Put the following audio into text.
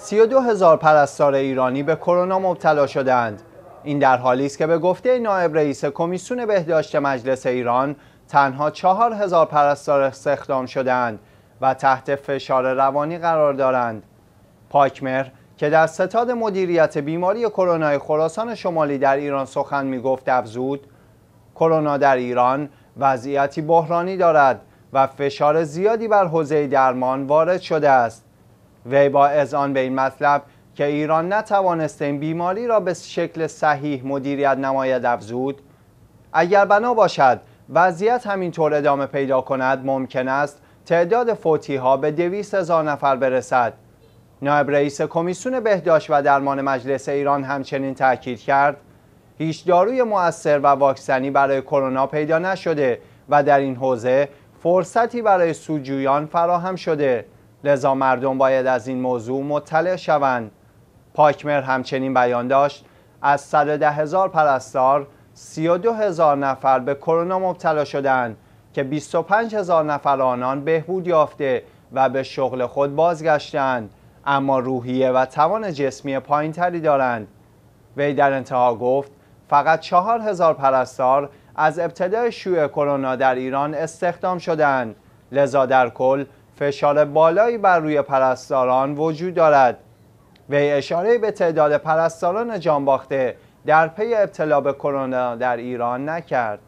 32 هزار پرستار ایرانی به کرونا مبتلا شدند. این در حالی است که به گفته نایب رئیس کمیسیون بهداشت مجلس ایران تنها چهار هزار پرستار استخدام شدند و تحت فشار روانی قرار دارند. پاکمر که در ستاد مدیریت بیماری کرونا خراسان شمالی در ایران سخن می گفت افزود کرونا در ایران وضعیتی بحرانی دارد و فشار زیادی بر حوزه درمان وارد شده است وی با اذعان به این مطلب که ایران نتوانسته این بیماری را به شکل صحیح مدیریت نماید افزود اگر بنا باشد وضعیت همینطور ادامه پیدا کند ممکن است تعداد فوتی ها به دویست هزار نفر برسد نایب رئیس کمیسیون بهداشت و درمان مجلس ایران همچنین تاکید کرد هیچ داروی مؤثر و واکسنی برای کرونا پیدا نشده و در این حوزه فرصتی برای سوجویان فراهم شده لذا مردم باید از این موضوع مطلع شوند پاکمر همچنین بیان داشت از 110 هزار پرستار 32 هزار نفر به کرونا مبتلا شدند که 25 هزار نفر آنان بهبود یافته و به شغل خود بازگشتند اما روحیه و توان جسمی پایین تری دارند وی در انتها گفت فقط چهار هزار پرستار از ابتدای شیوع کرونا در ایران استخدام شدند لذا در کل فشار بالایی بر روی پرستاران وجود دارد وی اشاره به تعداد پرستاران جانباخته در پی ابتلا به کرونا در ایران نکرد